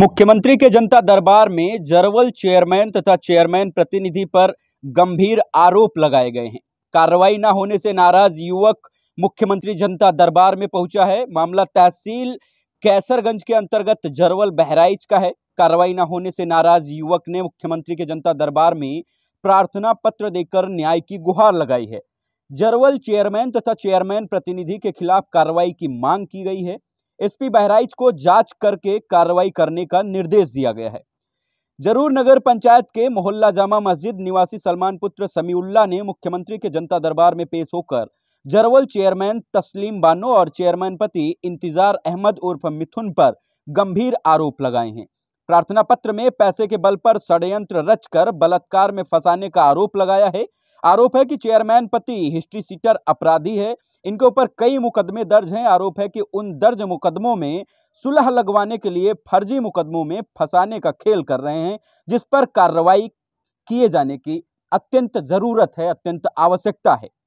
मुख्यमंत्री के जनता दरबार में जरवल चेयरमैन तथा चेयरमैन प्रतिनिधि पर गंभीर आरोप लगाए गए हैं कार्रवाई न होने से नाराज युवक मुख्यमंत्री जनता दरबार में पहुंचा है मामला तहसील कैसरगंज के अंतर्गत जरवल बहराइच का है कार्रवाई न होने से नाराज युवक ने मुख्यमंत्री के जनता दरबार में प्रार्थना पत्र देकर न्याय की गुहार लगाई है जरवल चेयरमैन तथा चेयरमैन प्रतिनिधि के खिलाफ कार्रवाई की मांग की गई है एसपी बहराइच को जांच करके कार्रवाई करने का निर्देश दिया गया है जरूर नगर पंचायत के मोहल्ला जामा मस्जिद निवासी सलमान पुत्र समीउल्ला ने मुख्यमंत्री के जनता दरबार में पेश होकर जरवल चेयरमैन तस्लीम बानो और चेयरमैन पति इंतजार अहमद उर्फ मिथुन पर गंभीर आरोप लगाए हैं प्रार्थना पत्र में पैसे के बल पर षडयंत्र रचकर बलात्कार में फंसाने का आरोप लगाया है आरोप है कि चेयरमैन पति हिस्ट्री सीटर अपराधी है इनके ऊपर कई मुकदमे दर्ज हैं आरोप है कि उन दर्ज मुकदमों में सुलह लगवाने के लिए फर्जी मुकदमों में फंसाने का खेल कर रहे हैं जिस पर कार्रवाई किए जाने की अत्यंत ज़रूरत है अत्यंत आवश्यकता है